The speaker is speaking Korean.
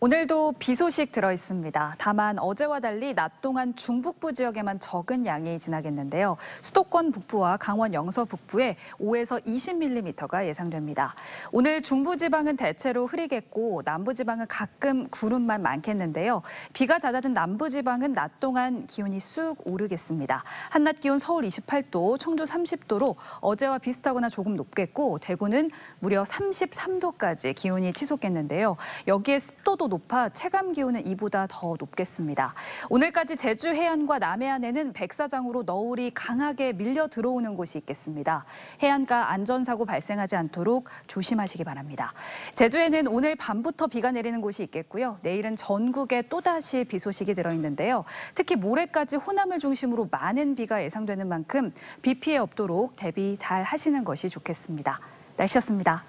오늘도 비 소식 들어 있습니다. 다만 어제와 달리 낮 동안 중북부 지역에만 적은 양이 지나겠는데요. 수도권 북부와 강원 영서 북부에 5에서 20mm가 예상됩니다. 오늘 중부지방은 대체로 흐리겠고 남부지방은 가끔 구름만 많겠는데요. 비가 잦아든 남부지방은 낮 동안 기온이 쑥 오르겠습니다. 한낮 기온 서울 28도, 청주 30도로 어제와 비슷하거나 조금 높겠고 대구는 무려 33도까지 기온이 치솟겠는데요. 여기에 습도도 높아 체감 기온은 이보다 더 높겠습니다. 오늘까지 제주 해안과 남해안에는 백사장으로 너울이 강하게 밀려 들어오는 곳이 있겠습니다. 해안가 안전사고 발생하지 않도록 조심하시기 바랍니다. 제주에는 오늘 밤부터 비가 내리는 곳이 있겠고요. 내일은 전국에 또다시 비 소식이 들어있는데요. 특히 모레까지 호남을 중심으로 많은 비가 예상되는 만큼 비 피해 없도록 대비 잘 하시는 것이 좋겠습니다. 날씨였습니다.